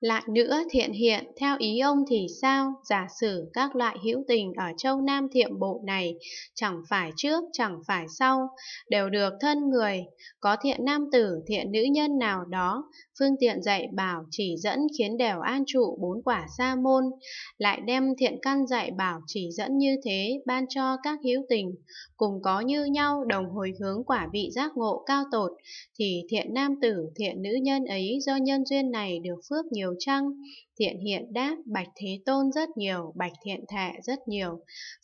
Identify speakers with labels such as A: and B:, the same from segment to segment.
A: Lại nữa thiện hiện, theo ý ông thì sao, giả sử các loại hữu tình ở châu Nam thiệm bộ này, chẳng phải trước, chẳng phải sau, đều được thân người, có thiện nam tử, thiện nữ nhân nào đó, phương tiện dạy bảo chỉ dẫn khiến đều an trụ bốn quả sa môn, lại đem thiện căn dạy bảo chỉ dẫn như thế ban cho các hữu tình, cùng có như nhau đồng hồi hướng quả vị giác ngộ cao tột, thì thiện nam tử, thiện nữ nhân ấy do nhân duyên này được phước nhiều nhiều chăng? Thiện hiện đáp, bạch thế tôn rất nhiều, bạch thiện thệ rất nhiều.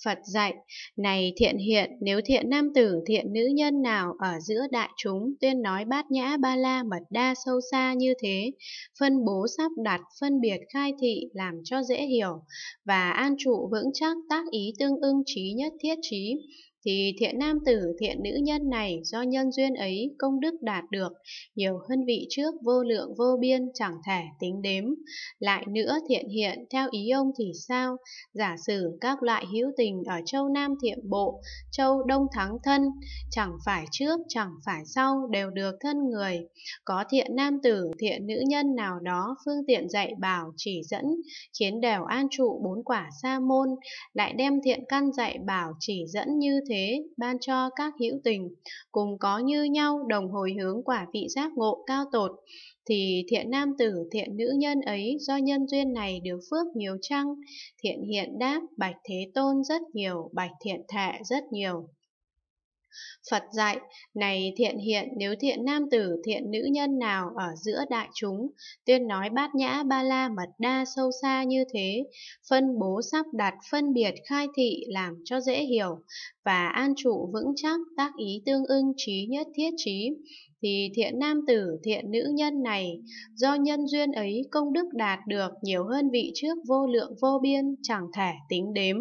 A: Phật dạy, này thiện hiện, nếu thiện nam tử, thiện nữ nhân nào ở giữa đại chúng tuyên nói bát nhã ba la mật đa sâu xa như thế, phân bố sắp đặt, phân biệt khai thị làm cho dễ hiểu, và an trụ vững chắc tác ý tương ưng trí nhất thiết trí, thì thiện nam tử thiện nữ nhân này do nhân duyên ấy công đức đạt được nhiều hơn vị trước vô lượng vô biên chẳng thể tính đếm lại nữa thiện hiện theo ý ông thì sao giả sử các loại hữu tình ở châu nam thiện bộ châu đông thắng thân chẳng phải trước chẳng phải sau đều được thân người có thiện nam tử thiện nữ nhân nào đó phương tiện dạy bảo chỉ dẫn khiến đều an trụ bốn quả sa môn lại đem thiện căn dạy bảo chỉ dẫn như thế thế ban cho các hữu tình, cùng có như nhau đồng hồi hướng quả vị giác ngộ cao tột, thì thiện nam tử, thiện nữ nhân ấy do nhân duyên này được phước nhiều chăng? Thiện hiện đáp, bạch thế tôn rất nhiều, bạch thiện thệ rất nhiều. Phật dạy, này thiện hiện nếu thiện nam tử thiện nữ nhân nào ở giữa đại chúng, tuyên nói bát nhã ba la mật đa sâu xa như thế, phân bố sắp đặt phân biệt khai thị làm cho dễ hiểu, và an trụ vững chắc tác ý tương ưng trí nhất thiết trí, thì thiện nam tử, thiện nữ nhân này, do nhân duyên ấy công đức đạt được nhiều hơn vị trước vô lượng vô biên chẳng thể tính đếm.